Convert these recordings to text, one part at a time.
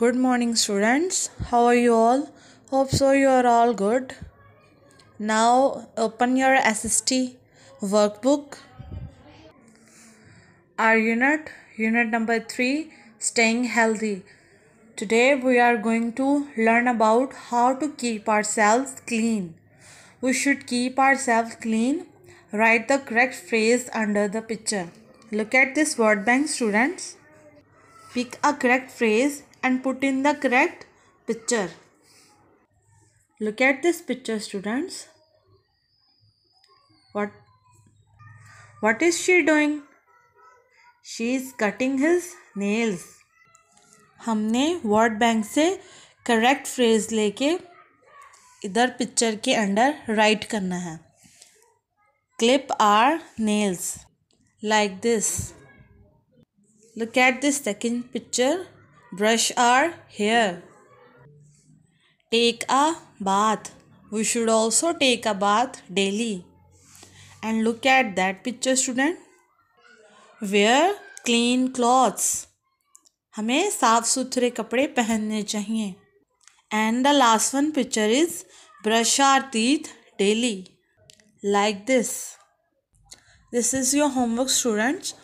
Good morning, students. How are you all? Hope so, you are all good. Now, open your SST workbook. Our unit, unit number 3, staying healthy. Today, we are going to learn about how to keep ourselves clean. We should keep ourselves clean. Write the correct phrase under the picture. Look at this word bank, students. Pick a correct phrase and put in the correct picture. Look at this picture students. What, what is she doing? She is cutting his nails. हमने word bank से correct phrase लेके इधर picture के under write करना है clip our nails like this look at this second picture brush our hair take a bath we should also take a bath daily and look at that picture student wear clean clothes हमें साफ़ सुथरे कपड़े पहनने चाहिए and the last one picture is brush our teeth daily like this this is your homework students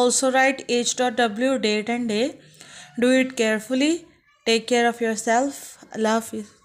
also write h.w date and day do it carefully take care of yourself love